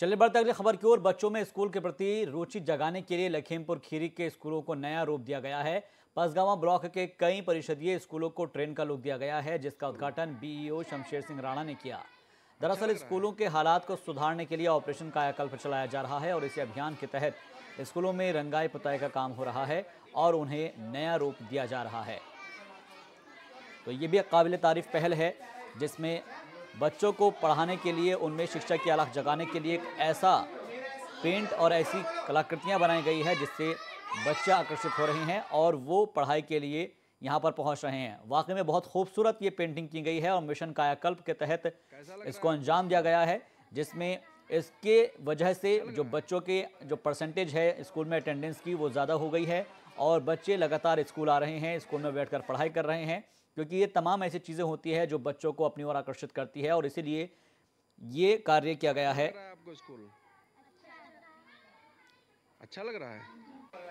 चलिए बढ़ते अगली खबर की ओर बच्चों में स्कूल के प्रति रुचि जगाने के लिए लखीमपुर खीरी के स्कूलों को नया रूप दिया गया है पसगावा ब्लॉक के कई परिषदीय स्कूलों को ट्रेन का लुक दिया गया है जिसका उद्घाटन बीईओ शमशेर सिंह राणा ने किया दरअसल स्कूलों के हालात को सुधारने के लिए ऑपरेशन कायाकल्प चलाया जा रहा है और इसी अभियान के तहत स्कूलों में रंगाई पुताई का काम हो रहा है और उन्हें नया रूप दिया जा रहा है तो ये भी एक काबिल तारीफ पहल है जिसमें बच्चों को पढ़ाने के लिए उनमें शिक्षा की आलाख जगाने के लिए एक ऐसा पेंट और ऐसी कलाकृतियाँ बनाई गई है जिससे बच्चे आकर्षित हो रहे हैं और वो पढ़ाई के लिए यहाँ पर पहुँच रहे हैं वाकई में बहुत खूबसूरत ये पेंटिंग की गई है और मिशन कायाकल्प के तहत इसको अंजाम दिया गया है जिसमें इसके वजह से जो बच्चों के जो परसेंटेज है स्कूल में अटेंडेंस की वो ज़्यादा हो गई है और बच्चे लगातार स्कूल आ रहे हैं स्कूल में बैठकर पढ़ाई कर रहे हैं क्योंकि ये तमाम ऐसी चीज़ें होती है जो बच्चों को अपनी ओर आकर्षित करती है और इसीलिए ये कार्य किया गया है अच्छा। अच्छा आपको स्कूल अच्छा लग रहा है